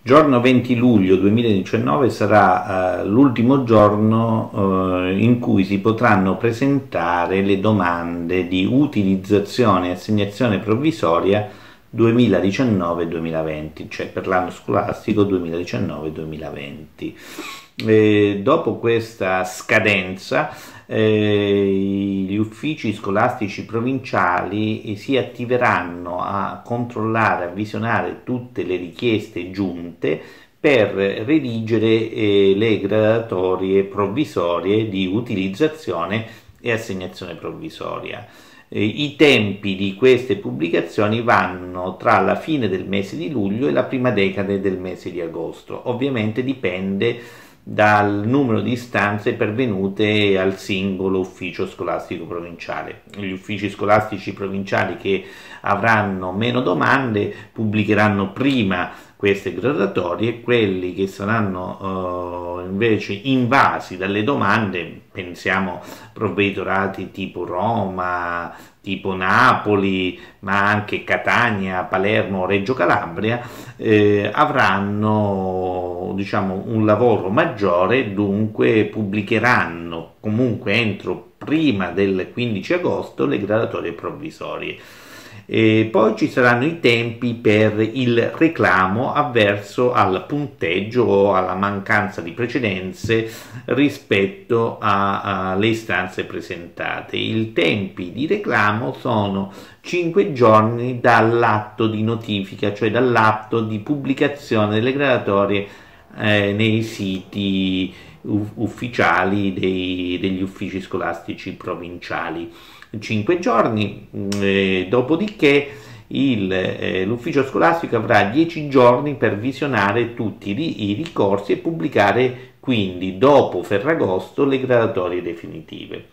Giorno 20 luglio 2019 sarà eh, l'ultimo giorno eh, in cui si potranno presentare le domande di utilizzazione e assegnazione provvisoria 2019-2020, cioè per l'anno scolastico 2019-2020. dopo questa scadenza eh, gli uffici scolastici provinciali eh, si attiveranno a controllare, a visionare tutte le richieste giunte per redigere eh, le gradatorie provvisorie di utilizzazione e assegnazione provvisoria. Eh, I tempi di queste pubblicazioni vanno tra la fine del mese di luglio e la prima decade del mese di agosto, ovviamente dipende dal numero di istanze pervenute al singolo ufficio scolastico provinciale. Gli uffici scolastici provinciali che avranno meno domande pubblicheranno prima queste graduatorie, quelli che saranno eh, invece invasi dalle domande, pensiamo provveditorati tipo Roma, tipo Napoli, ma anche Catania, Palermo, Reggio Calabria, eh, avranno diciamo, un lavoro maggiore, dunque pubblicheranno comunque entro prima del 15 agosto le graduatorie provvisorie. E poi ci saranno i tempi per il reclamo avverso al punteggio o alla mancanza di precedenze rispetto alle istanze presentate. I tempi di reclamo sono 5 giorni dall'atto di notifica, cioè dall'atto di pubblicazione delle gradatorie eh, nei siti ufficiali dei, degli uffici scolastici provinciali. Cinque giorni, mm, eh, dopodiché l'ufficio eh, scolastico avrà dieci giorni per visionare tutti i, i ricorsi e pubblicare quindi dopo Ferragosto le gradatorie definitive.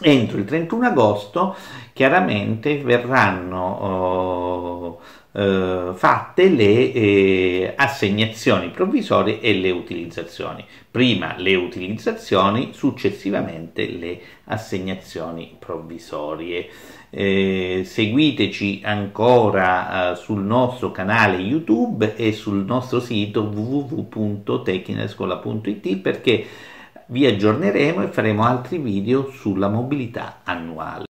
Entro il 31 agosto chiaramente verranno eh, eh, fatte le eh, assegnazioni provvisorie e le utilizzazioni. Prima le utilizzazioni, successivamente le assegnazioni provvisorie. Eh, seguiteci ancora eh, sul nostro canale YouTube e sul nostro sito www.techinascola.it perché vi aggiorneremo e faremo altri video sulla mobilità annuale.